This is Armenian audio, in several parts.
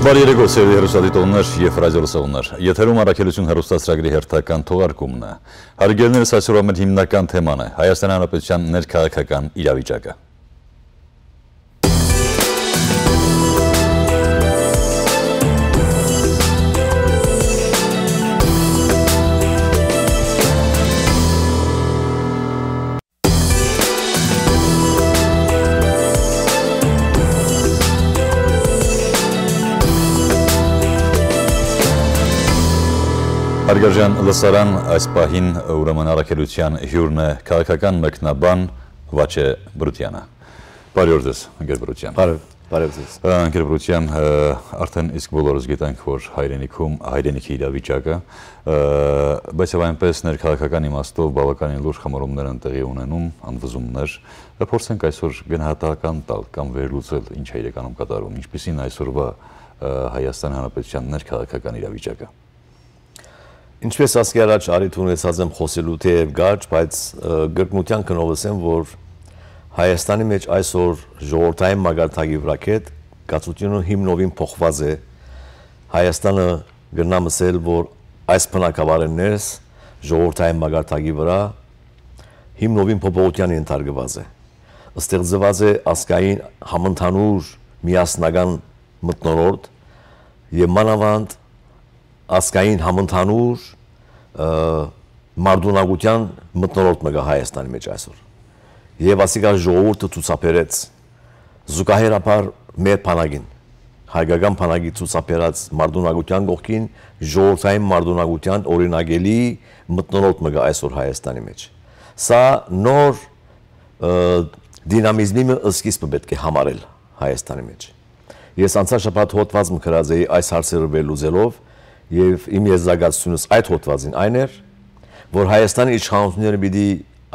Բարի երեկո սիրելի հերոստատիտողներ եւ ռադիոլսողներ։ Եթերում առաքելություն հերոստասրագրի հերթական թողարկումն է։ Հարգելներս այսօր ամեն հիմնական թեման է Հայաստան Հանրապետության ներքաղաքական իրավիճակը։ Հարգարժան լսարան այս պահին ուրեմն առաքելության հյուրն է քաղաքական մեկնաբան Վաչե Բրուտյանը։ Բարև ձեզ, Անգեր Բրուտյան։ Բարև, բարև ձեզ։ Անգեր Բրուտյան, արդեն իսկ բոլորս գիտենք, որ հայրենիքում հայրենիքի իրավիճակը, բայց եւ այնպես ներքաղաքական իմաստով բավականին լուրջ խմորումներ են տեղի ունենում, անվզումներ։ Փորձենք այսօր գնահատական տալ կամ վերլուծել ինչ է իրականում կատարվում, ինչպիսին այսօրվա Հայաստան Հանրապետության ներքաղաքական իրավիճակը։ Ինչպես ասկի առաջ արիտ ունեցած եմ խոսելու թեև գաջ, բայց գրկմության կնովս եմ, որ Հայաստանի մեջ այսօր ժողորդային մագարտագի վրակետ կացությունը հիմնովին փոխված է, Հայաստանը գրնամսել, որ այս պնակավարեններս ժողորդային մագարտագի վրա հիմնովին փոպողության ենթարգված է։ Աստեղծված է ասկային համընդանուր միասնական մտնորորդ և մանավանդ ասկային համընդհանուր մարդունակության մտնորորդը կա Հայաստանի մեջ այսօր։ Եվ ասիկա ժողովուրդը ցուցաբերեց զուգահեռաբար մեր բանակին հայկական բանակի ցուցաբերած մարդունակության գողքին ժողովրդային մարդունակության օրինագելի մտնորդ մը կա այսօր Հայաստանի մեջ։ Սա նոր դինամիզմի սկիզբը պետք է համարել Հայաստանի մեջ։ Ես անցած շաբաթ հոդվածում կրած էի այս հարցերը վերլուծելով, եւ իմ եզրակացությունս այդ հոդվածին այն էր, որ Հայաստանի իշխանությունները պիտի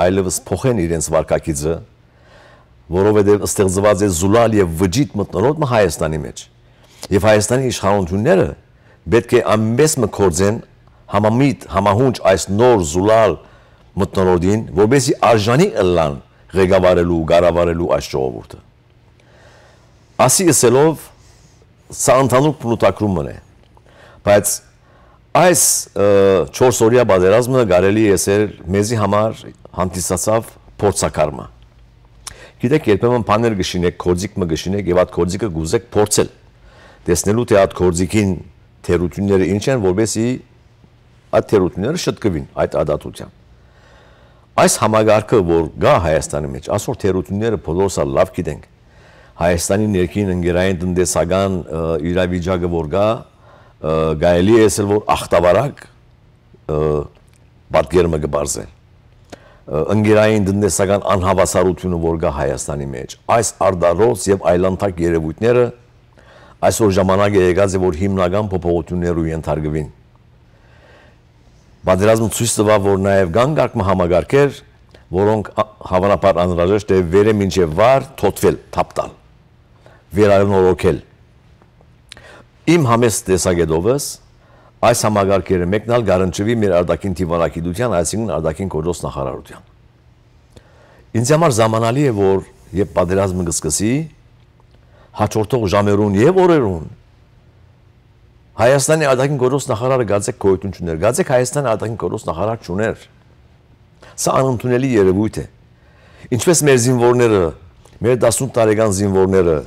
այլևս փոխեն իրենց վարկակիցը, որովհետեւ ստեղծված է զուլալ եւ վճիտ մտնոլորտը Հայաստանի մեջ։ Եվ Հայաստանի իշխանությունները պետք է ամենից մկործեն համամիտ, համահունչ այս նոր զուլալ մտնոլորտին, որովհետեւ արժանի ըլլան ղեկավարելու, գարավարելու այս ժողովուրդը։ Ասի ասելով, սա ընդհանուր պլուտակրումն է, Բայց այս 4 օրյա բادرազմը կարելի է ասել մեզի համար հանդիսացավ փորձակարմը։ Գիտեք, երբեմն բաներ գշինեք, կորձիկ մը գշինեք եւ այդ կորձիկը գուզեք փորձել։ Տեսնելու թե այդ կորձիկին թերությունները ինչ են, որովհետեւ այդ թերությունները շտկվին այդ ադատությամբ։ Այս համագարկը, որ գա Հայաստանի մեջ, այսօր թերությունները բոլորսա լավ գիտենք։ Հայաստանի ներքին ընկերային տնտեսական իրավիճակը որ գա, գայելի է ասել, որ ախտավարակ պատկերմը կբարձեն։ Ընգերային դնդեսական անհավասարությունը, որ գա Հայաստանի մեջ, այս արդարոց և այլանդակ երևույթները այսօր ժամանակ է եկած է, որ հիմնական պոպողություններու ենթարգվին։ Բադրազմը ծույս տվա, որ նաև գանգարկմը համագարկեր, որոնք հավանապար անրաժեշտ է վերը մինչև վար թոտվել, թապտալ, վերայուն որոքել, Իմ համես տեսագետովս այս համագարկերը մեկնալ գարանչվի մեր արդակին դիվանագիտության, այսինքն արդակին գործոս նախարարության։ Ինձ համար զամանալի է, որ երբ պատերազմը կսկսի, հաջորդող ժամերուն եւ օրերուն Հայաստանի արդակին գործոս նախարարը գացեք գոյություն չուներ, գացեք Հայաստանի արդակին գործոս նախարար չուներ։ Սա անընդունելի երևույթ է։ Ինչպես մեր զինվորները, մեր 18 տարեկան զինվորները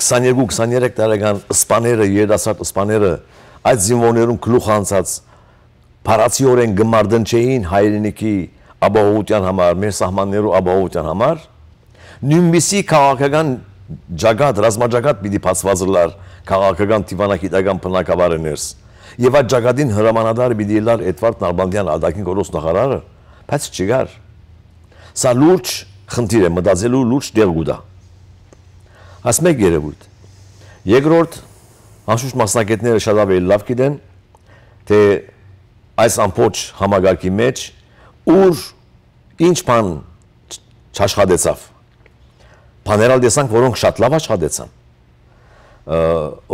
22-23 տարեկան սպաները, երդասարդ սպաները այդ զինվորներում գլուխ անցած փարացիորեն գմարդն չէին հայրենիքի ապահովության համար, մեր սահմաններու ապահովության համար, նույնիսկ քաղաքական ճակատ, ռազմաճակատ պիտի փածվածլար քաղաքական դիվանագիտական բնակավարներս։ Եվ այդ ճակատին հրամանատար պիտի լար Էդվարդ Նալբանդյան ադակին գործ նախարարը, բայց չգար։ Սա լուրջ խնդիր է, մտածելու լուրջ դեղ գուտա։ Այս մեկ երևույթ։ Երկրորդ անշուշտ մասնակիցները շատ ավելի լավ գիտեն, թե այս ամբողջ համագարկի մեջ ուր ինչ բան չաշխատեցավ։ Բաներալ դեսանք, որոնք շատ լավ աշխատեցան։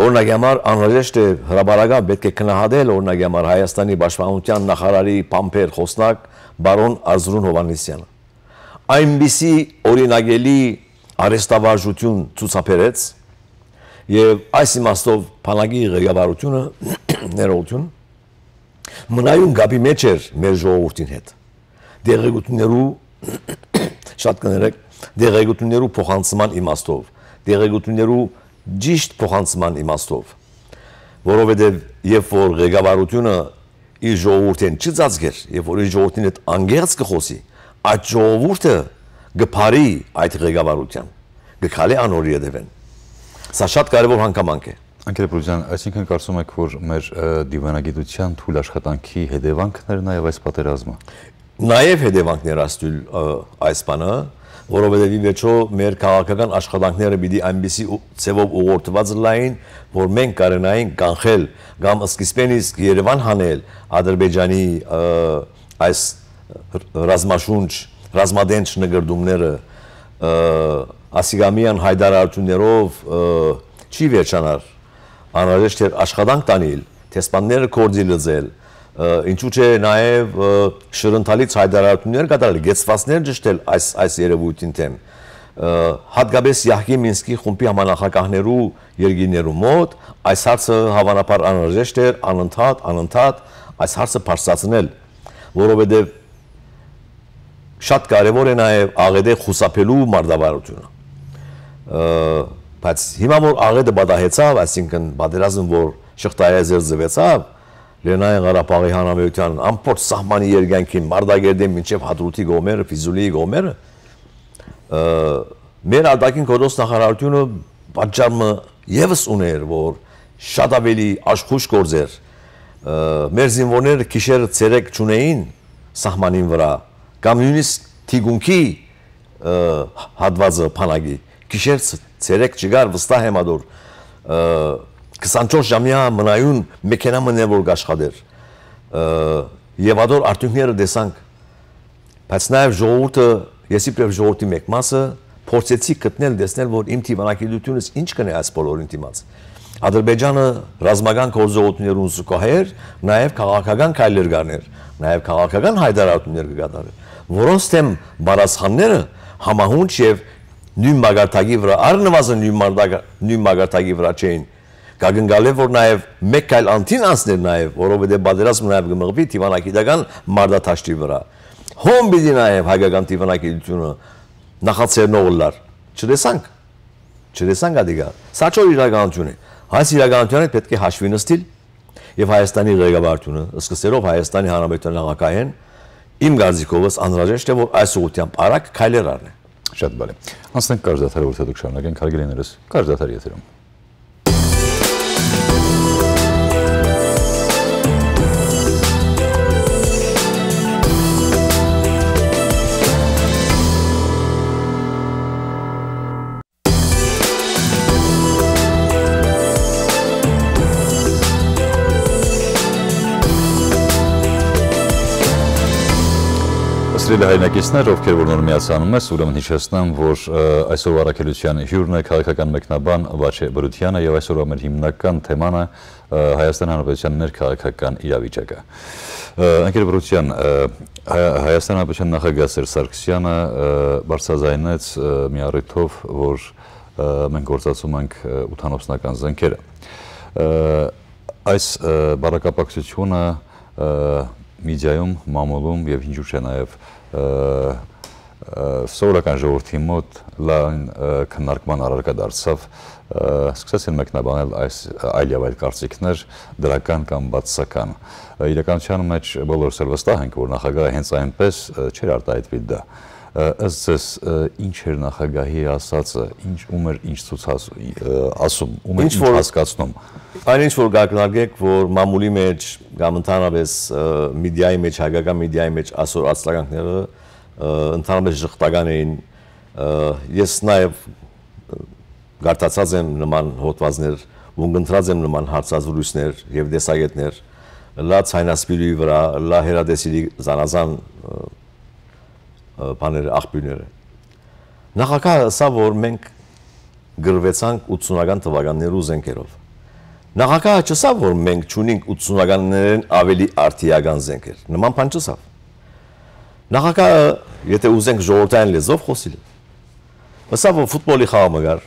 Օրինակ համար անհրաժեշտ է հրաբարակա պետք է քննահատել օրինակ համար Հայաստանի Պաշտպանության նախարարի Պամփեր խոսնակ բարոն Ազրուն Հովանեսյանը։ Այնպիսի օրինագելի արեստավարժություն ցուցաբերեց եւ այս իմաստով բանակի ղեկավարությունը ներողություն մնայուն գապի մեջ էր մեր ժողովրդին հետ դեղեցություններու շատ կներեք դեղեցություններու փոխանցման իմաստով դեղեցություններու ճիշտ փոխանցման իմաստով որովհետև երբ որ ղեկավարությունը իր ժողովրդին չծածկեր, երբ որ իր ժողովրդին այդ անգերց կխոսի, այդ ժողովուրդը գփարի այդ ղեկավարության, գքալի անօրի եդևեն։ Սա շատ կարևոր հանգամանք է։ Անկեր Պրուզյան, այսինքն կարծում եք, որ մեր դիվանագիտության թույլ աշխատանքի հետևանքն էր նաև այս պատերազմը։ Նաև հետևանքներ աստույլ այս բանը, որովհետև ի վերջո մեր քաղաքական աշխատանքները պիտի այնպիսի ցևով ուղղորդված լային, որ մենք կարենային կանխել կամ սկիզբենից Երևան հանել Ադրբեջանի այս ռազմաշունչ ռազմադենչ նգրդումները ասիգամյան հայդարարություններով չի վերջանար անհրաժեշտ էր աշխատանք տանել տեսպանները կորձի լծել ինչու՞ չէ նաև շրընթալից հայդարարություններ կատարել գեցվածներ ճշտել այս այս երևույթին թեմ հատկապես Յահգի Մինսկի խումբի համանախակահներու երկիներու մոտ այս հարցը հավանաբար անհրաժեշտ էր անընդհատ անընդհատ այս հարցը բարձրացնել որովհետև շատ կարևոր է նաև աղետը խուսափելու մարդավարությունը։ Բայց հիմա որ աղետը բադահեցավ, այսինքն բادرազմ որ շղթայազեր զվեցավ, Լենային Ղարաբաղի Հանրապետության ամբողջ սահմանի երկայնքին Մարդագերդի մինչև Հադրութի գոմերը, Ֆիզուլիի գոմերը մեր արտաքին գործ նախարարությունը պատճառը եւս ուներ, որ շատ ավելի աշխուժ գործեր մեր զինվորները քիշերը ցերեկ ճունեին սահմանին վրա կամ նույնիսկ թիգունքի հատվածը փանագի գիշեր ցերեկ չգար վստահ եմ ադոր 24 ժամյա մնայուն մեքենա մնե որ աշխատեր եւ ադոր արդյունքները տեսանք բայց նաեւ ժողովուրդը ես իբրև ժողովրդի մեկ մասը փորձեցի գտնել դեսնել որ իմ դիվանագիտությունս ինչ կնե այս բոլորին դիմաց Ադրբեջանը ռազմական գործողություններուն զուգահեռ նաև քաղաքական քայլեր գաներ, նաև քաղաքական հայտարարություններ կգատարեր որոնց դեմ բանասխանները համահունչ եւ նույն մագարտակի վրա առնվազն նույն մարդակը նույն մագարտակի վրա չէին գագնգալ է որ նաեւ մեկ այլ անտին անցներ նաեւ որովհետեւ բادرազմը նաեւ գմղվի դիվանագիտական մարդաթաշտի վրա հոմ բիդի նաեւ հայկական դիվանագիտությունը նախաձեռնողլար չտեսանք չտեսանք ադիգա սա չոր իրականություն է այս իրականությունը պետք է հաշվի նստիլ եւ հայաստանի ղեկավարությունը սկսելով հայաստանի հանրապետության նախագահային իմ գազիկովս անհրաժեշտ է, որ այս ուղությամբ արագ քայլեր առնե։ Շատ բարի։ Անցնենք կարճ դաթարը, որտեղ դուք շարունակենք հարգելիներս։ Կարճ դաթարի եթերում։ Սիրելի հայրենակիցներ, ովքեր որ նոր միացանում ես, ուրեմն հիշեցնեմ, որ այսօր առաքելության հյուրն է քաղաքական մեկնաբան Վաչե Բրությանը եւ այսօրվա մեր հիմնական թեմանը Հայաստան Հանրապետության ներքաղաքական իրավիճակը։ Անկեր Բրության, Հայաստան Հանրապետության նախագահ Սերժ Սարգսյանը բարձրաձայնեց մի առիթով, որ մենք գործածում ենք ութանոփսնական զենքերը։ Այս բարակապակցությունը մեդիայում, մամուլում եւ ինչու՞ չէ նաեւ սովորական ժողովրդի մոտ լայն քննարկման առարկա դարձավ սկսեցին մեկնաբանել այս այլ եւ այլ կարծիքներ դրական կամ բացասական իրականության մեջ բոլորս էլ վստահ ենք որ նախագահը հենց այնպես չէր արտահայտվի դա ըստ ձեզ ինչ էր նախագահի ասածը, ինչ ում էր ինչ ցուցած ասում, ում էր ինչ հասկացնում։ Այն ինչ որ գակնագեք, որ մամուլի մեջ կամ ընդհանրապես մեդիայի մեջ, հայկական մեդիայի մեջ այսօր ացլականքները ընդհանրապես շղթական էին։ Ես նաև գարտացած եմ նման հոդվածներ, ունգընտրած եմ նման հարցազրույցներ եւ դեսագետներ լա ցայնասպիրի վրա, լա հերադեսիլի զանազան բաները, աղբյուրները։ Նախակահը սա, որ մենք գրվեցանք 80-ական թվականների ուզենքերով։ Նախակահը չսա, որ մենք չունենք 80-ականներին ավելի արդիական զենքեր, նման բան չսավ։ Նախակահը, եթե ուզենք ժողովրդային լեզով խոսիլ, մսա, որ ֆուտբոլի խաղը գար,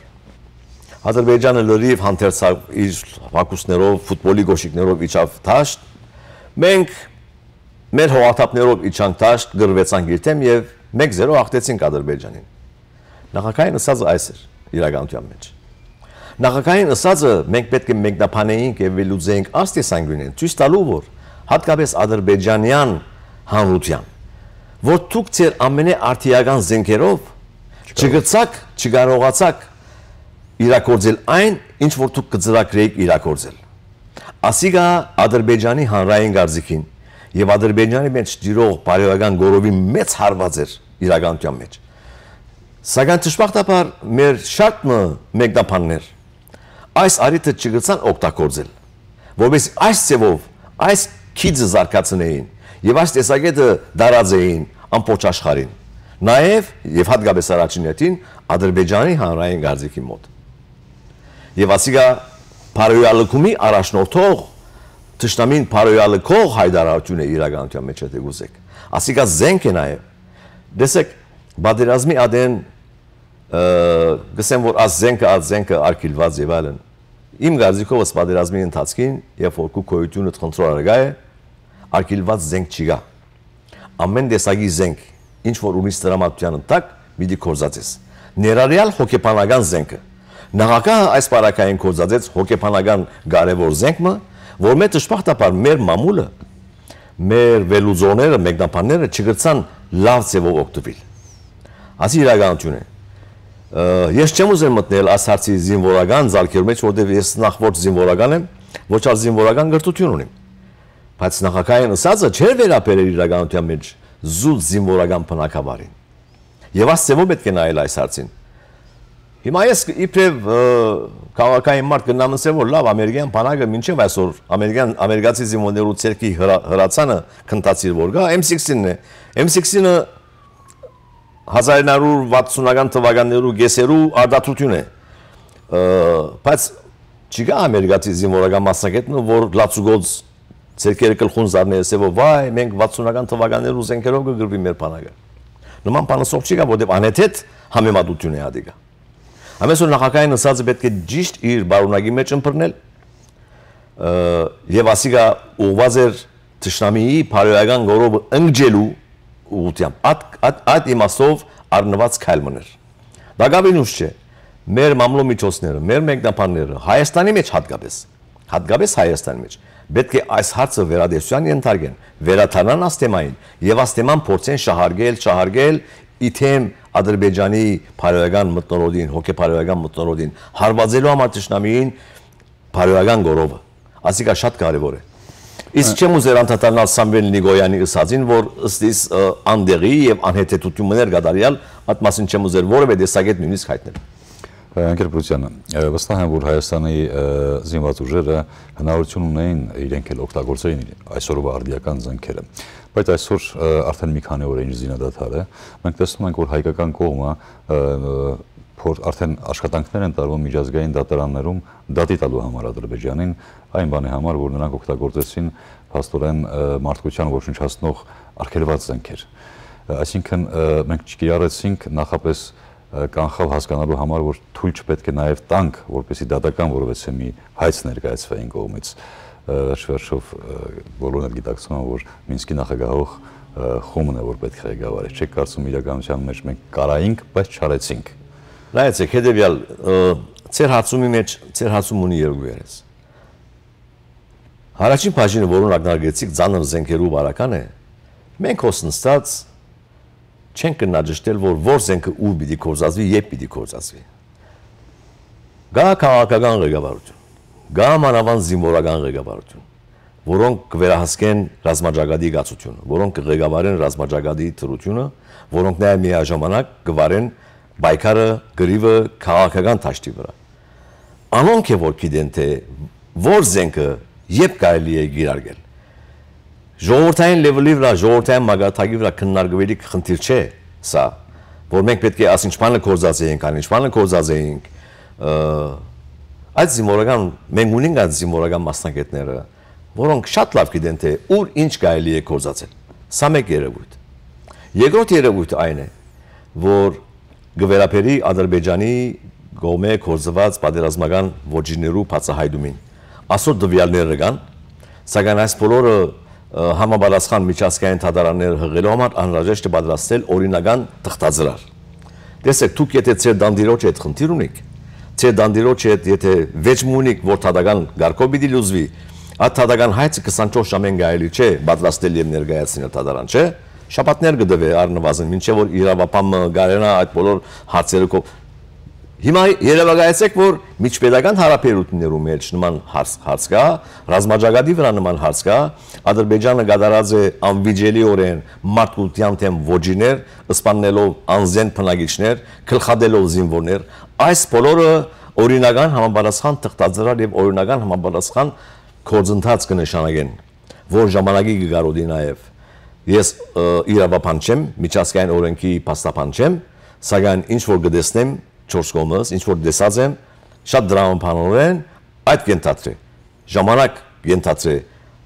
Ադրբեջանը լրիվ հանդերձավ իր հակուսներով, ֆուտբոլի գոշիկներով իջավ դաշտ։ Մենք մեր հողաթափներով իջանք դաշտ, գրվեցանք իր թեմ եւ 1-0 հաղթեցինք Ադրբեջանին։ Նախագահային ասածը այս էր իրականության մեջ։ Նախագահային ասածը մենք պետք է մեկնաբանեինք եւ լուծեինք աստեսանգույնեն, ցույց տալու որ հատկապես ադրբեջանյան հանրության, որ դուք ձեր ամենաարթիական զենքերով չգծակ, չկարողացակ իրակորձել այն, ինչ որ դուք կծրագրեիք իրակորձել։ Ասիկա Ադրբեջանի հանրային գարձիկին եւ Ադրբեջանի մեջ ջիրող բարոյական գորովի մեծ հարված էր իրականության մեջ։ Սակայն ճշմարտաբար մեր շատ մեկնաբաններ այս արիտը չգցան օգտագործել, որովհետեւ այս ձևով այս քիծը զարգացնեին եւ այս տեսակետը դարած էին ամբողջ աշխարհին։ Նաեւ եւ հատկապես առաջին հետին Ադրբեջանի հանրային գարձիկի մոտ։ Եվ ասիկա բարոյալուկումի առաջնորդող ճշտամին բարոյալը քող հայդարարություն է իրականության մեջ եթե գուզեք ասիկա զենք է նաև դեսեք բادرազմի ադեն գսեմ որ աս զենքը աս զենքը արկիլված եւ այլն իմ գարձիկով աս բادرազմի ընթացքին երբ որ քու քոյությունը քոնտրոլ արգա է արկիլված զենք չի գա ամեն դեսագի զենք ինչ որ ունի ստրամատության ընտակ միտի կորզածես ներառյալ հոգեբանական զենքը նախագահ այս բարակային կորզածեց հոգեբանական կարևոր զենքը որ մեր ճշմարտաբար մեր մամուլը, մեր վելուզոները, մեկնաբանները չգրցան լավ ձևով օգտվել։ Ասի իրականություն է։ Ես չեմ ուզում մտնել այս հարցի զինվորական զարգերու մեջ, որտեղ ես նախ ոչ զինվորական եմ, ոչ ալ զինվորական գրթություն ունիմ։ Բայց նախակայան ասածը չէր վերաբերել իրականության մեջ զուտ զինվորական բնակավարին։ Եվ այս ձևով պետք է նայել այս հարցին։ Հիմա ես իբրև քաղաքային մարդ գնամնսե որ լավ ամերիկյան բանակը մինչև այսօր ամերիկյան ամերիկացի զինվորներու ցերկի հրացանը քնտացիր որ գա M16-ն է։ M16-ը 1960-ական թվականներու գեսերու արդատություն է։ Բայց չկա ամերիկացի զինվորական մասնակետն որ լացուգոց ցերկերը գլխուն զառներ ասե որ վայ մենք 60-ական թվականներու զենքերով կգրվի մեր բանակը։ Նման բանը սոփ չկա, որտեղ անհետ համեմատություն է ադիգա։ դե Ամենս որ նախագահային նսածը պետք է ճիշտ իր բարունագի մեջ ընփռնել եւ ասիկա ուղված էր ճշնամիի բարոյական գորոբը ընկջելու ուղությամբ։ Այդ այդ, այդ իմաստով առնված քայլմն էր։ Դա գավինուշ չէ։ Մեր մամլո միջոցները, մեր մեկնաբանները Հայաստանի մեջ հատկապես, հատկապես Հայաստանի մեջ պետք է այս հարցը վերադեսության ենթարկեն, վերաթանան աստեմային եւ աստեման փորձեն շահարգել, շահարգել իթեմ Ադրբեջանի բարոյական մտնոլորտին, հոգեբարոյական մտնոլորտին հարվածելու համար ճշնամիին բարոյական գորովը։ Այսինքն շատ կարևոր է։ Իսկ չեմ ուզեր անդադարնալ Սամվել Նիգոյանի ըսածին, որ ըստ իս անդեղի եւ անհետեթություններ գադարյալ, այդ մասին չեմ ուզեր որևէ դեսագետ նույնիսկ հայտնել։ Անկերպությանը, վստահ եմ, որ Հայաստանի զինված ուժերը հնարավորություն ունեին իրենք էլ օգտագործեին այսօրվա արդիական զենքերը բայց այսօր արդեն մի քանի օր է ինչ զինադադար է։ Մենք տեսնում ենք, որ հայկական կողմը որ արդեն աշխատանքներ են տարվում միջազգային դատարաններում դատի տալու համար Ադրբեջանին այն բանի համար, որ նրանք օգտագործեցին փաստորեն մարդկության ոչնչացնող արգելված զենքեր։ Այսինքն մենք չկիրառեցինք նախապես կանխավ հասկանալու համար, որ թույլ չպետք է նաև տանք, որպեսի դատական որևէ մի հայց ներկայացվեին կողմից։ որ վերջվերջով բոլորն էլ գիտակցում են, որ Մինսկի նախագահող խումն է, որ պետք է ղեկավարի։ Չեք կարծում իրականության մեջ մենք կարայինք, բայց չարեցինք։ Նայեցեք, հետեւյալ ծեր հարցումի մեջ ծեր հարցում ունի երկու երես։ Հարաճին բաժինը, որոնք ակնարկեցիք ցանր զենքերով արական է, մենք հոսնստած չեն կնաջշտել, որ որ զենքը ու պիտի կործածվի, երբ պիտի կործածվի։ Գա քաղաքական ղեկավարություն Գա մանավանդ զինվորական ղեկավարություն, որոնք կվերահսկեն ռազմաջագադի գացությունը, որոնք կղեկավարեն ռազմաջագադի թրությունը, որոնք նաև միաժամանակ կվարեն բայկարը, գրիվը քաղաքական ճաշտի վրա։ Անոնք է որ գիտեն թե որ զենքը երբ կարելի է գիրարգել։ Ժողովրդային լեվելի վրա, ժողովրդային մագարտակի վրա քննարկվելի խնդիր չէ սա, որ մենք պետք է ասինչ բանը կորզած էինք, անինչ բանը կորզած էինք, Այդ զինվորական մենք ունենք այդ զինվորական մասնագետները, որոնք շատ լավ գիտեն թե ուր ինչ կարելի է կորզացնել։ Սա մեկ երևույթ։ Երկրորդ երևույթը այն է, որ գվերապերի Ադրբեջանի գոմե կորզված պատերազմական ոչիներու բացահայտումին։ Այսօր դվյալները կան, սակայն այս բոլորը համաբալասխան միջազգային թադարաններ հղելու համար անհրաժեշտ է պատրաստել օրինական թղթաձրար։ Տեսեք, դուք եթե ծեր դանդիրոջ այդ խնդիր ունեք, թե դանդիրոջի հետ եթե վեճմունիկ որ թադական գարկով պիտի լուծվի, այդ թադական հայցը 24 ժամեն գայելի չէ, պատրաստել եւ ներկայացնել թադարան, չէ՞։ Շաբաթներ կդվե առնվազն, ոչ որ իրավապահ գարենա այդ բոլոր հարցերը կով Հիմա երևակայեցեք, որ միջպետական հարաբերություններում էլ նման հարց, հարց կա, ռազմաճակատի վրա նման հարց կա, Ադրբեջանը գդարած է անվիճելիորեն մարդկության թեմ ոչիներ, սպաննելով անզեն փնագիչներ, գլխադելով զինվորներ, այս բոլորը օրինական համապատասխան թղթաձրար եւ օրինական համապատասխան կորձընթաց կնշանակեն, որ ժամանակի գարոդի նաեւ ես իրավապան չեմ, միջազգային օրենքի փաստաբան չեմ, սակայն ինչ որ գտեսնեմ 4 կողմից ինչ որ դեսած եմ շատ դրամապանորեն այդ կենթացրե ժամանակ կենթացրե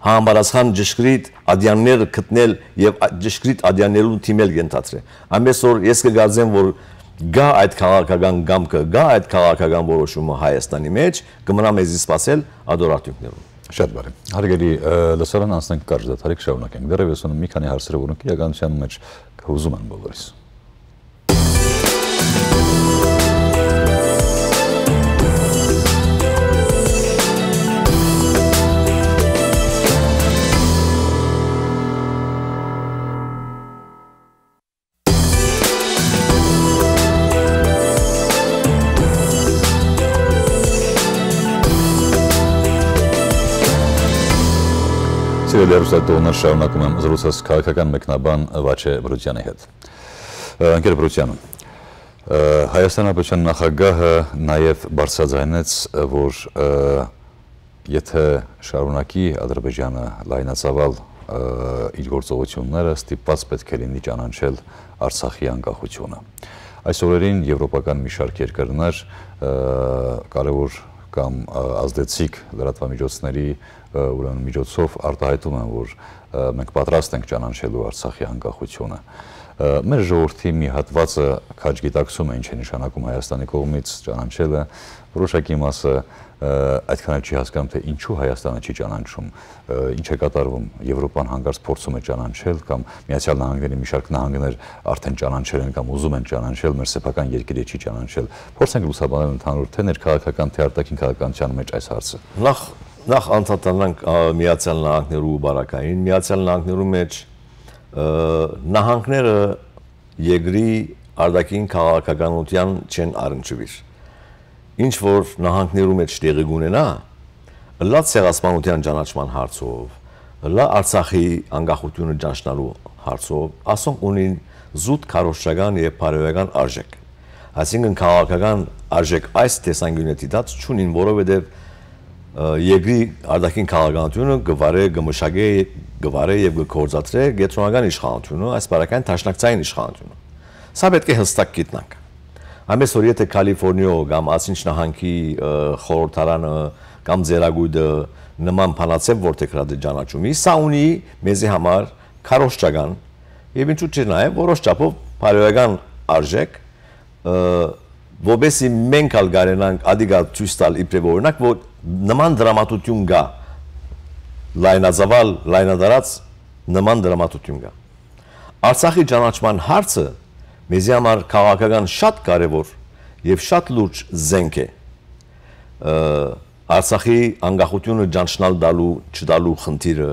համարասխան ճշգրիտ ադյաններ գտնել եւ ճշգրիտ ադյաններուն թիմել կենթացրե ամեսօր ես կգազեմ որ գա այդ քաղաքական գամքը գա այդ քաղաքական որոշումը հայաստանի մեջ կմնա մեզի սпасել ադորատյուկներով շատ բարի հարգելի լսարան անցնենք կարճ դադարի շարունակենք դեռևս ունեմ մի քանի հարցեր որոնք իրականության մեջ հուզում են բոլորիս Սիրելի հեռուստատողներ շարունակում եմ զրուցս քաղաքական մեկնաբան Վաչե Բրուտյանի հետ։ Անկեր Բրուտյան, Հայաստան ապետության նախագահը նաև բարձրաձայնեց, որ եթե շարունակի Ադրբեջանը լայնածավալ իր գործողությունները, ստիպված պետք է լինի ճանաչել Արցախի անկախությունը։ Այս օրերին եվրոպական մի շարք երկրներ կարևոր կամ ազդեցիկ լրատվամիջոցների ուրեմն միջոցով արտահայտում են, որ մենք պատրաստ ենք ճանաչելու Արցախի անկախությունը մեր ժողովրդի մի հատվածը քաջգիտակցում է ինչ է նշանակում Հայաստանի կողմից ճանաչելը, որոշակի մասը այդքան չի հասկանում, թե ինչու Հայաստանը չի ճանաչում, ինչ է կատարվում, Եվրոպան հանգարց փորձում է ճանաչել կամ Միացյալ Նահանգների մի շարք նահանգներ արդեն ճանաչել են կամ ուզում են ճանաչել, մեր սեփական երկիրը չի ճանաչել։ Փորձենք լուսաբանել ընդհանուր թե ներքաղաքական, թե արտաքին քաղաքականության մեջ այս հարցը։ Նախ նախ անդրադառնանք Միացյալ Նահանգներու բարակային, Միացյալ Նահանգներու մեջ նահանգները եգրի արդակին քաղաքականության չեն առնչվիր։ Ինչ որ նահանգներում մեջ տեղի ունենա, լա ցեղասպանության ճանաչման հարցով, լա Արցախի անկախությունը ճանաչնալու հարցով, ասոնք ունին զուտ քարոշչական եւ բարոյական արժեք։ Այսինքն քաղաքական արժեք այս տեսանկյունից դած չունին, որովհետեւ երկրի արդակին քաղաքականությունը գվարե գմշակե գվարե եւ գործածրե գետրոնական իշխանությունը այս բարական տաշնակցային իշխանությունը սա պետք է հստակ գիտնանք ամես օր եթե կալիֆոռնիա կամ ասինչ նահանգի խորհրդարանը կամ ձերագույդը նման փանացեմ որտեղ հրադե ճանաչումի սա ունի մեզի համար քարոշչական եւ ինչու՞ չէ նաեւ որոշ չափով բարոյական արժեք որովհետեւ մենք ալ գարենանք ադիգա ցույց տալ իբրև օրինակ որ նման դրամատուրգիուն կա լայնազավալ լայնադարած նման դրամատուրգիուն կա Արցախի ճանաչման հարցը մեզի համար քաղաքական շատ կարևոր եւ շատ լուրջ զենք է Արցախի անկախությունը ճանչնալ դալու չդալու խնդիրը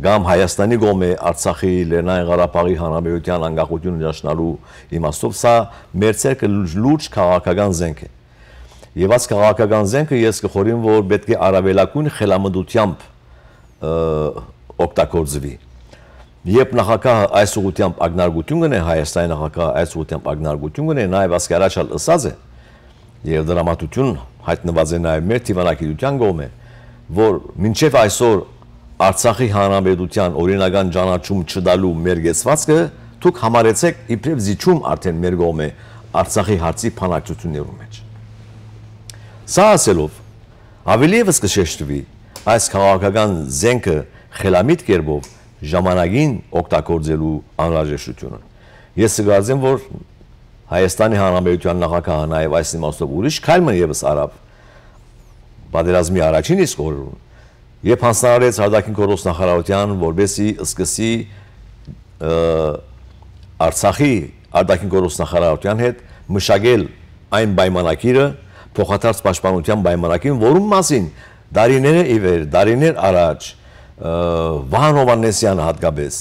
կամ Հայաստանի գոմե Արցախի Լեռնային Ղարաբաղի Հանրապետության անկախությունը ճանաչնալու իմաստով սա մեր ցերկը լուրջ քաղաքական զենք է։ Եվ այս քաղաքական զենքը ես կխորին, որ պետք է արավելագույն խելամտությամբ օգտագործվի։ Երբ նախագահը այս ուղությամբ ագնարգություն գնե Հայաստանի նախագահը այս ուղությամբ ագնարգություն գնե նաև ասկարաչալ ըսած է եւ դրամատություն հայտնված է նաև մեր դիվանագիտության գոմե որ մինչև այսօր Արցախի հանրապետության օրինական ճանաչում չդալու մեր գեցվածքը դուք համարեցեք իբրև զիջում արդեն մեր կողմէ Արցախի հարցի փանակցություններում մեջ։ Սա ասելով ավելի եւս կշեշտվի այս քաղաքական զենքը խելամիտ կերպով ժամանակին օգտագործելու անհրաժեշտությունը։ Ես զգացեմ, որ Հայաստանի Հանրապետության նախագահը նաև այս իմաստով ուրիշ քայլ մը եւս արավ։ Պատերազմի առաջին իսկ օրերում Եվ հանձնարարեց Հարդակին Կորոս նախարարության, որբեսի սկսի Արցախի Արդակին Կորոս նախարարության հետ մշակել այն պայմանակիրը փոխադարձ պաշտպանության պայմանակին, որում մասին դարիները ի վեր, դարիներ առաջ Վահան Հովանեսյանը հատկապես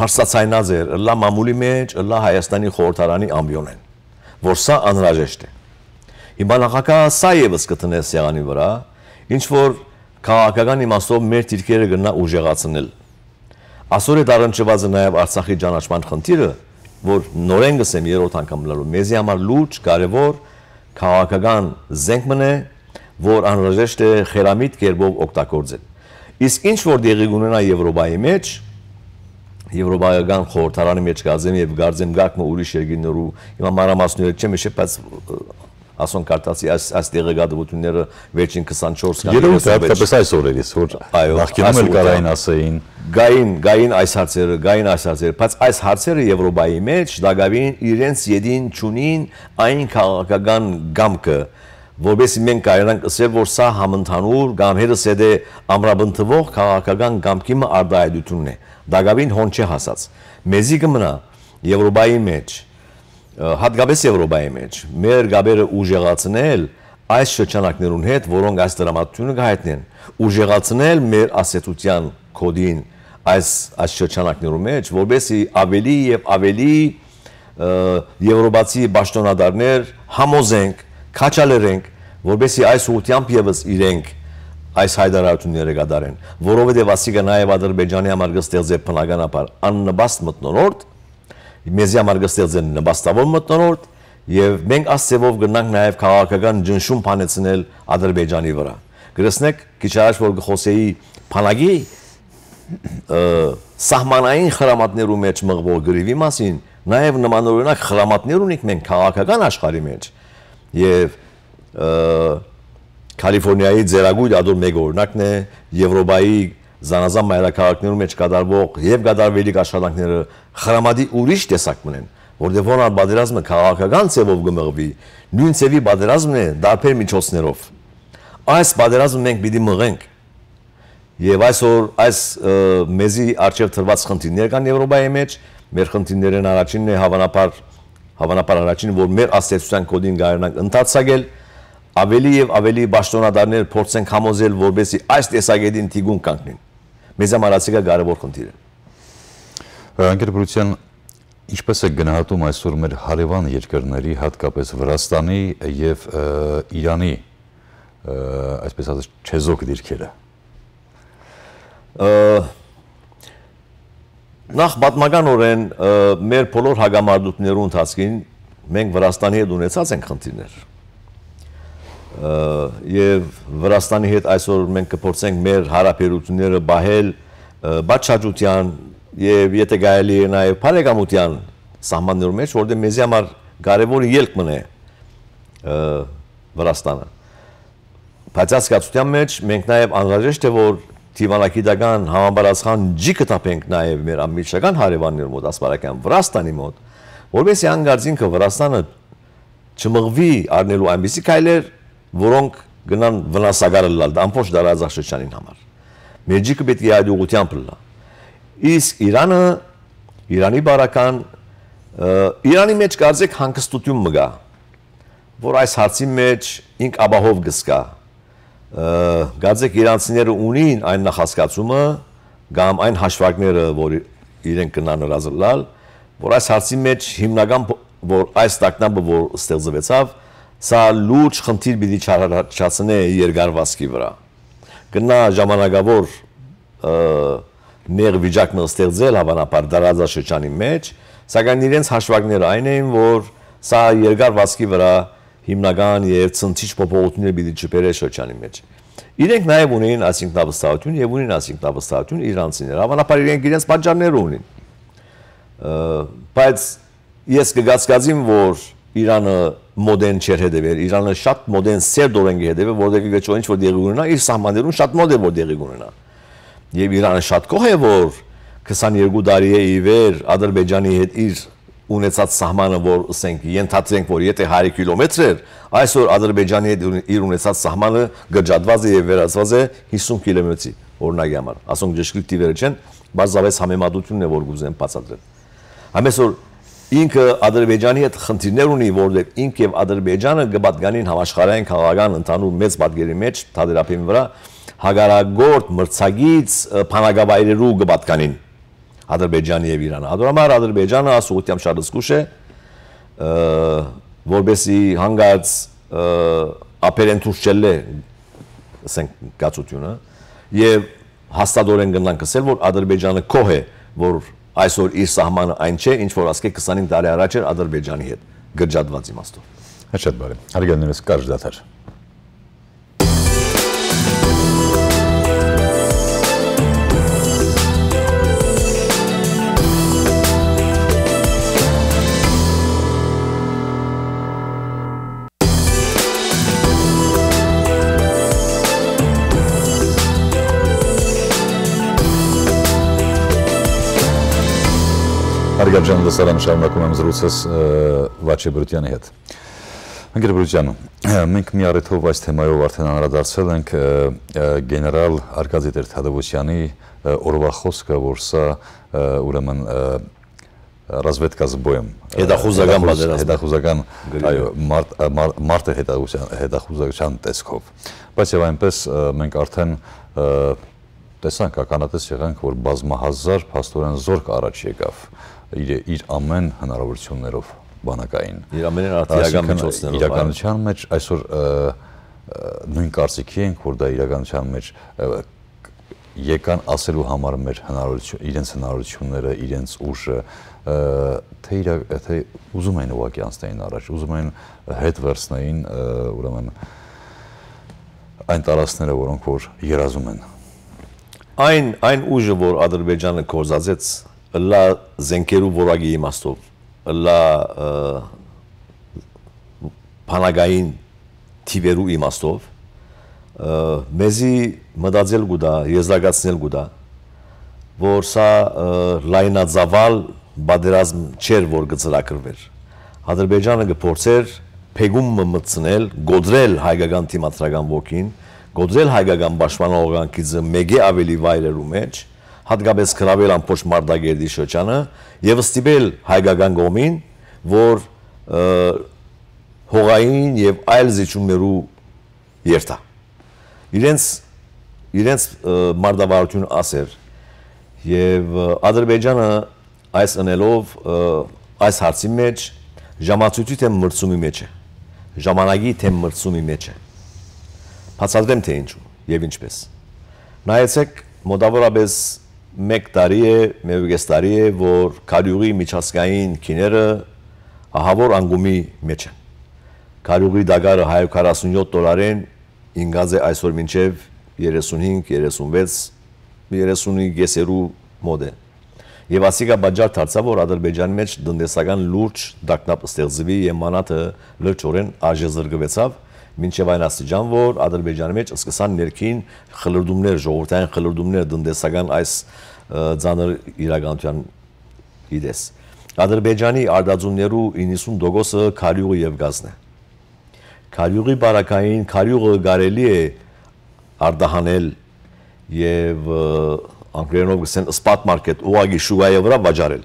Փարսացայնաձ էր լա մամուլի մեջ, լա Հայաստանի խորհրդարանի ամբիոն են, որ սա անհրաժեշտ է։ Հիմա նախակա սա եւս կտնես սեղանի վրա, ինչ որ քաղաքական իմաստով մեր դիրքերը գնա ուժեղացնել։ Այսօր է դառնջված նաև Արցախի ճանաչման խնդիրը, որ նորեն գսեմ երրորդ անգամ լալու մեզի համար լուրջ, կարևոր քաղաքական զենքն է, որ անհրաժեշտ է խերամիտ կերպով օգտագործել։ Իսկ ինչ որ դեղի ունենա Եվրոպայի մեջ, Եվրոպայական խորհրդարանի մեջ գազեմ եւ գարձեմ գակն ու ուրիշ երկիներու հիմա մանրամասները չեմ իշե, բայց ասոն կարտացի այս այս տեղեկատվությունները վերջին 24 տարի երևի հատկապես այս օրերից որ նախկինում էլ կարային ասեին գային գային այս հարցերը գային այս հարցերը բայց այս հարցերը եվրոպայի մեջ դակավին իրենց յեդին ճունին այն քաղաքական գամքը որովհետեւ մենք կարողանք ասել, որ սա համընդհանուր կամ հետս է դե ամրաբնթվող քաղաքական գամքի մը արդայդությունն է։ Դակավին հոն չի հասած։ Մեզի կմնա Եվրոպայի մեջ հատկապես Եվրոպայի մեջ մեր գաբերը ուժեղացնել այս շրջանակներուն հետ, որոնք այս դրամատությունը կհայտնեն, ուժեղացնել մեր ասեցության կոդին այս այս շրջանակներու մեջ, որբեսի ավելի եւ ավելի եվրոպացի պաշտոնադարներ համոզենք, քաչալերենք, որբեսի այս ուղությամբ եւս իրենք այս հայտարարությունները կատարեն, որովհետև ասիկա նաև Ադրբեջանի համար կստեղծի բնականաբար աննպաստ մտնոլորտ, մեզի համար կստեղծեն նպաստավոր մտնորդ եւ մենք ասելով գնանք նաեւ քաղաքական ջնշում փանեցնել Ադրբեջանի վրա։ Գրեսնեք քիչ առաջ որ գխոսեի փանագի սահմանային խրամատներու մեջ մղվող գրիվի մասին նաեւ նմանօրինակ խրամատներ ունենք մենք քաղաքական աշխարհի մեջ եւ Կալիֆոռնիայի ձերագույն ադոր մեկ օրինակն է Եվրոպայի զանազան մայրաքաղաքներում մեջ կատարվող եւ կատարվելիք աշխատանքները խրամադի ուրիշ տեսակ մնեն, որտեղ ոն պատերազմը քաղաքական ցևով գմղվի, նույն ցևի պատերազմն է դարբեր միջոցներով։ Այս պատերազմը մենք պիտի մղենք։ Եվ այսօր այս մեզի արժև թրված խնդիրներ կան Եվրոպայի մեջ, մեր խնդիրներն առաջինն է հավանաբար հավանաբար առաջին, որ մեր աստեցության կոդին գարնանք ընդացակել, ավելի եւ ավելի պաշտոնադարներ փորձենք համոզել, որբեսի այս տեսակետին թիգուն կանգնին մեզ համար ասիկա կարևոր խնդիրը։ Անգերբրության Ինչպես է գնահատում այսօր մեր հարևան երկրների, հատկապես Վրաստանի եւ Իրանի այսպես ասած չեզոք դիրքերը։ Նախ պատմականորեն մեր բոլոր հագամարտությունների ընթացքին մենք Վրաստանի հետ ունեցած ենք խնդիրներ եւ Վրաստանի հետ այսօր մենք կփորձենք մեր հարաբերությունները բահել բաչաջության եւ եթե գայելի է նաեւ բարեկամության սահմաններում մեջ, որտեղ մեզի համար կարևոր ելք մնե Վրաստանը։ Բայց հասկացության մեջ մենք նաեւ անհրաժեշտ է որ Տիվանակիդական համաբարացան ջի կտապենք նաև մեր ամիջական հարևաններ մոտ, ասպարական Վրաստանի մոտ, որպես անգարձինքը Վրաստանը չմղվի արնելու այնպիսի կայլեր, որոնք գնան վնասակարը լալ, դա ամբողջ դարաձաշրջանին համար։ Մեջիկը պետք է այդ ուղությամբ լա։ Իսկ Իրանը, Իրանի բարական, Իրանի մեջ կարծեք հանգստություն մգա, որ այս հարցի մեջ ինք աբահով գսկա։ Կարծեք իրանցիները ունին այն նախասկացումը կամ այն հաշվարկները, որ իրենք գնան հրազլալ, որ այս հարցի մեջ հիմնական որ այս տակնաբը որ ստեղծվեցավ, Սա լուրջ խնդիր պիտի չարարացնե երկարվածքի վրա։ Գնա ժամանակավոր նեղ վիճակն ստեղծել հավանաբար դարաձաշրջանի մեջ, սակայն իրենց հաշվարկները այն էին, որ սա երկարվածքի վրա հիմնական եւ ցնցիչ փոփոխություններ պիտի չբերե շրջանի մեջ։ Իրենք նաև ունեն ասինքնավստահություն եւ ունեն ասինքնավստահություն իրանցիներ։ Հավանաբար իրենք իրենց պատճառներ ունին։ Բայց ես կգացկացիմ, որ Իրանը մոդեն չեր հետևել, Իրանը շատ մոդեն սերտով են հետևել, որովհետև վերջո ինչ որ դեղի ունենա, իր սահմաններում շատ մոդ է որ դեղի ունենա։ Եվ Իրանը շատ կող է որ 22 տարի է ի վեր Ադրբեջանի հետ իր ունեցած սահմանը որ ասենք ենթադրենք որ եթե 100 կիլոմետր էր, այսօր Ադրբեջանի հետ իր ունեցած սահմանը գրջատված է եւ վերածված է 50 կիլոմետրի օրինակի համար։ Ասոնք ճշգրիտ տիվերը չեն, բարձրապես համեմատությունն է որ գուզեն բացատրել։ Համեսօր ինքը Ադրբեջանի հետ խնդիրներ ունի, որովհետև ինք եւ Ադրբեջանը գբատգանին համաշխարհային քաղաքական ընդհանուր մեծ պատկերի մեջ թադերապին վրա հագարագորտ մրցակից փանագավայրերու գբատկանին Ադրբեջանի եւ Իրանը։ Ադրամար Ադրբեջանը ասողությամբ շատ զգուշ է, որբեսի հանգած ապերենտուս չելը, ասենք գացությունը եւ հաստատորեն գնանք ասել, որ Ադրբեջանը կոհ է, որ այսօր իր սահմանը այն չէ, ինչ որ ասկե 25 տարի առաջ էր Ադրբեջանի հետ գրջատված իմաստով։ Շատ բարի։ Հարգանքներս կարճ դաթար։ Ադրբեջան լսարանը շարունակում եմ զրուցես Վաչե Բրուտյանի հետ։ Անգեր Բրուտյան, մենք մի առիթով այս թեմայով արդեն անդրադարձել ենք գեներալ Արկադի Տեր-Թադևոսյանի օրվա խոսքը, որ սա ուրեմն разведка с боем։ Հետախուզական պատերազմ։ Հետախուզական, այո, մարտը հետախուզական տեսքով։ Բայց եւ այնպես մենք արդեն տեսանք, ականատես եղանք, որ բազմահազար փաստորեն զորք առաջ եկավ իր իր ամեն հնարավորություններով բանակային։ Իր ամենն արտիական միջոցներով։ հա։ Իրականության մեջ այսօր նույն կարծիքի ենք, որ դա իրականության մեջ եկան ասելու համար մեր հնարավորություն, իրենց հնարավորությունները, իրենց ուժը, թե իր թե ուզում են ուղակի անցնեին առաջ, ուզում են հետ վերցնեին, ուրեմն այն տարածքները, որոնք որ երազում են։ Այն այն ուժը, որ Ադրբեջանը կորզածեց լա զենքերու որակի իմաստով լա փանագային տիվերու իմաստով մեզի մտածել գուտա եզրակացնել գուտա որ սա լայնածավալ բادرազմ չեր որ գծրակրվեր ադրբեջանը գործեր փեգումը մտցնել գոդրել հայկական թիմատրական ոգին գոդրել հայկական պաշտպանողանքիցը մեګه ավելի վայրերու մեջ հատկապես գրավել ամբողջ Մարտակերտի շրջանը եւ ստիպել հայկական գոմին, որ հողային եւ այլ զիջումներու երթա։ Իրենց իրենց մարդավարություն ասեր եւ Ադրբեջանը այս անելով այս հարցի մեջ ժամացույցի թե մրցումի մեջ է ժամանակի թե մրցումի մեջ է բացատրեմ թե ինչու եւ ինչպես նայեցեք մոտավորապես մեկ տարի է, մեկ տարի է, որ Քարյուղի միջազգային քիները ահավոր անգումի մեջ են։ Քարյուղի դագարը 147 դոլարեն ինգած է այսօր մինչև 35, 36, 35 գեսերու մոդ է։ Եվ ասիկա բաջար դարձա, որ Ադրբեջանի մեջ դնդեսական լուրջ դակնապ ստեղծվի եւ մանաթը լրջորեն արժե զրկվեցավ մինչև այն աստիճան, որ Ադրբեջանի մեջ սկսան ներքին խլրդումներ, ժողովրդային խլրդումներ դնդեսական այս ձանր իրականության իդես։ Ադրբեջանի արդաձուններու 90%-ը քարյուղը եւ գազն է։ Քարյուղի բարակային քարյուղը գարելի է արդահանել եւ անգլերենով գսեն սպոտ մարքետ ուղագի շուկայի վրա վաճառել։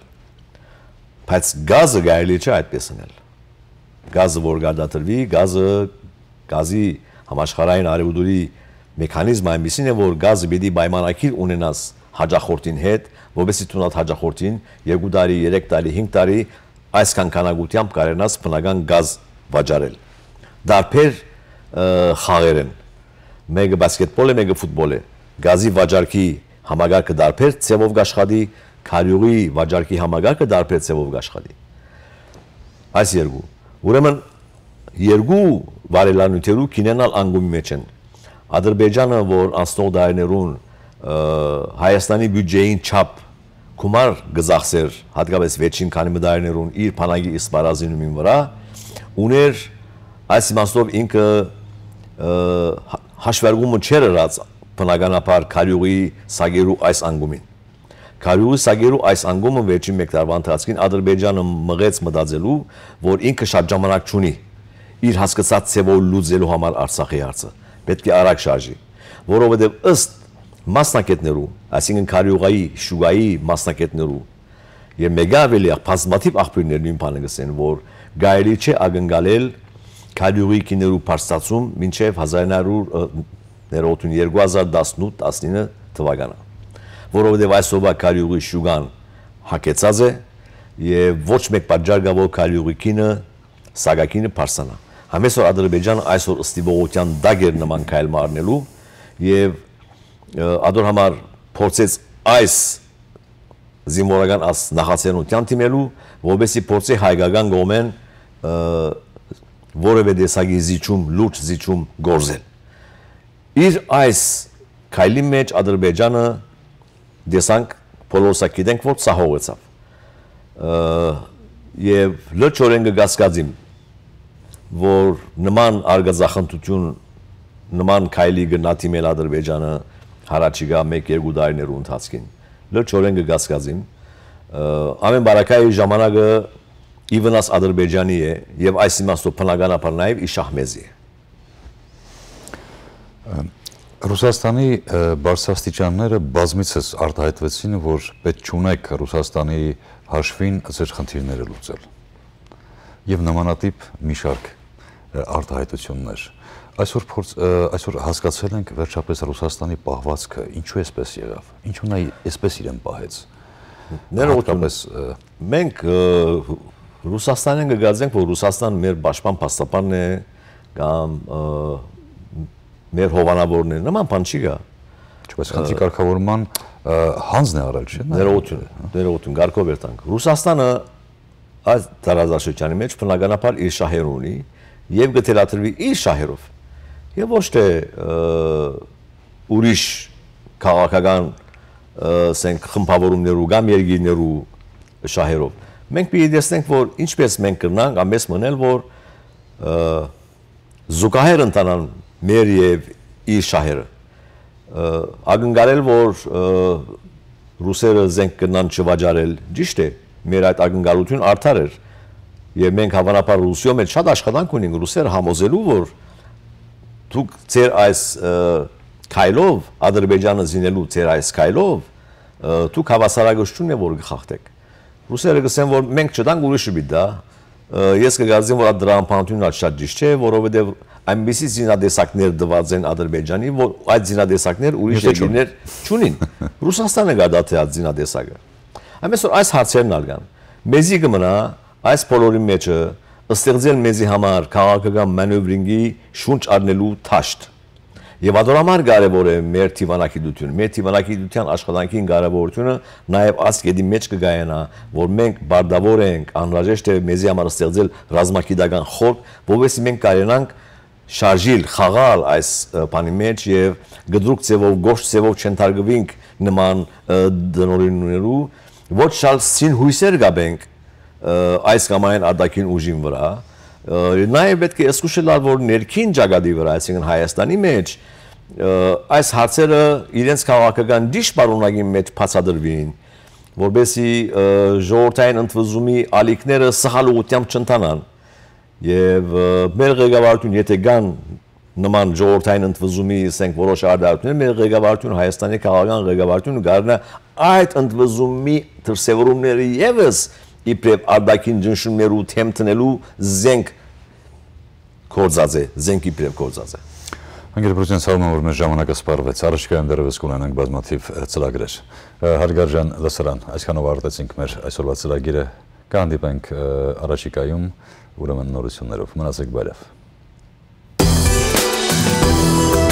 Բայց գազը գարելի չէ այդպես անել։ Գազը որ գարդատրվի, գազը գազի համաշխարհային արևուտուրի մեխանիզմը այնպեսին է, որ գազը պիտի պայմանագիր ունենաս հաջախորդին հետ, որովհետեւ թունատ հաջախորդին 2 տարի, 3 տարի, 5 տարի այս կանկանակությամբ կարենաս բնական գազ վաճառել։ Դարբեր խաղեր են։ Մեկը բասկետբոլ է, մեկը ֆուտբոլ է։ Գազի վաճառքի համագարկը դարբեր ծևով գաշխատի, քարյուղի վաճառքի համագարկը դարբեր ծևով գաշխատի։ Այս երկու։ Ուրեմն երկու վարելանյութերու կինենալ անգումի մեջ են։ Ադրբեջանը, որ անցնող դարերուն Հայաստանի բյուջեին չափ գումար գզախսեր, հատկապես վերջին քանի մդարներուն իր փանագի իսպարազինումին վրա, ուներ այս իմաստով ինքը հաշվարկումը չեր հրած բնականաբար Քարյուղի սագերու այս անգումին։ Քարյուղի սագերու այս անգումը վերջին մեկ տարվա ընթացքին Ադրբեջանը մղեց մտածելու, որ ինքը շատ ժամանակ չունի իր հասկացած ցեվով լուծելու համար Արցախի հարցը։ Պետք է արագ շարժի, որովհետև ըստ մասնակետներու, այսինքն Քարյուղայի, Շուգայի մասնակետներու եւ մեկ ավելի բազմաթիվ աղբյուրներ նույն բանը գսեն, որ գայելի չէ ագնկալել Քարյուղի կիներու բարձացում մինչև 1918-19 թվականը, որովհետև այսօրվա Քարյուղի Շուգան հակեցած է եւ ոչ մեկ պատճառ գա որ Քարյուղի կինը սակակինը բարձանա Համեսօր Ադրբեջանը այսօր ըստ իվողության դագեր նման քայլը առնելու եւ ադոր համար փորձեց այս զինվորական աս նախաձեռնության դիմելու, որովհետեւ փորձի հայկական գոմեն որևէ դեսագի զիջում, լուրջ զիջում գործել։ Իր այս քայլի մեջ Ադրբեջանը դեսանք բոլորս գիտենք որ սահողեցավ։ Եվ լրջորեն գասկածիմ որ նման արգազախնդություն նման քայլի գնացի մեր Ադրբեջանը հարաճիգա 1-2 տարիներու ընթացքին լրջորեն գկասկածին ամեն բարակայի ժամանակը իվնաս ադրբեջանի է եւ այս իմաստով բնականաբար նաեւ իշահմեզի է Ռուսաստանի բարձրաստիճանները բազմիցս արտահայտվեցին, որ պետք չունեք Ռուսաստանի հաշվին ձեր խնդիրները լուծել։ Եվ նմանատիպ մի շարք արտահայտություններ։ Այսօր փորձ այսօր հասկացել ենք վերջապես Ռուսաստանի պահվածքը ինչու էսպես եղավ։ Ինչու նա էսպես իրեն պահեց։ Ներողությունս մենք Ռուսաստանին գկացենք, որ Ռուսաստան մեր պաշտպան փաստաբանն է կամ մեր հովանավորն է։ Նման բան չի գա։ Ինչպես քանզի կարգավորման հանձն է արել, չէ՞։ Ներողություն, ներողություն, Գարկով երտանք։ Ռուսաստանը այս տարածաշրջանի մեջ բնականաբար իր շահեր ունի, եւ գտելատրվի իր շահերով եւ ոչ թե ուրիշ քաղաքական ասենք խմբավորումներու կամ երկիրներու շահերով մենք պիտի տեսնենք որ ինչպես մենք կնանք ամես մնել որ զուգահեռ ընտանան մեր եւ իր շահերը ագնկալել որ ռուսերը զենք կնան չվաճարել ճիշտ է մեր այդ ագնկալություն արդար էր Եվ մենք հավանաբար Ռուսիո մեջ շատ աշխատանք ունենք ռուսերը համոզելու, որ դուք ձեր այս քայլով Ադրբեջանը զինելու ձեր այս քայլով դուք հավասարակշռությունն է որ գխախտեք։ Ռուսերը գսեն, որ մենք չտանք ուրիշը մի դա։ Ես կգազեմ, որ դրա համապատասխանությունը շատ ճիշտ չէ, որովհետև այնպիսի զինադեսակներ դված են Ադրբեջանի, որ այդ զինադեսակներ ուրիշ երկրներ չունին։ Ռուսաստանը գադաթ է այդ զինադեսակը։ Ամենսօր այս հարցերն ալգան։ Մեզի կմնա Այս բոլորի մեջը ստեղծել մեզի համար քաղաքական մանևրինգի շունչ առնելու ճաշտ։ Եվ ադորամար կարևոր է մեր դիվանագիտությունը։ Մեր դիվանագիտության աշխատանքին կարևորությունը նաև աս գեդի մեջ կգայանա, որ մենք բարդավոր ենք, անհրաժեշտ է մեզի համար ստեղծել ռազմագիտական խորք, որովհետև մենք կարենանք շարժիլ, խաղալ այս բանի մեջ եւ գդրուկ ձևով, գոշ ձևով չընթարգվենք նման դնորիններու, ոչ շալ սին հույսեր գաբենք այս կամ այն արտաքին ուժին վրա, նաև պետք է զսկուշելար որ ներքին ճակատի վրա, այսինքն Հայաստանի մեջ այս հարցերը իրենց քաղաքական դիշ բարոնակի մեջ փածադրվին, որբեսի ժողովրդային ընդվզումի ալիքները սխալությամբ չընթանան։ Եվ մեր ղեկավարություն եթե կան նման ժողովրդային ընդվզումի, ասենք որոշ արդարություններ, մեր ղեկավարություն Հայաստանի քաղաքական ղեկավարությունը գարնա այդ ընդվզումի դրսևորումները եւս և իբրև արդակին ճնշումներ ու թեմ տնելու զենք կործած է, զենք իբրև կործած է։ Հանգերբրության սարում որ մեր ժամանակը սպարվեց, առաջկայում դերևս կունենանք բազմաթիվ ծրագրեր։ Հարգարժան լսարան, այսքանով արդեցինք մեր այսօրվա ծրագիրը, կանդիպենք առաջիկայում ուրեմն նորություններով։ Մնացեք բարև։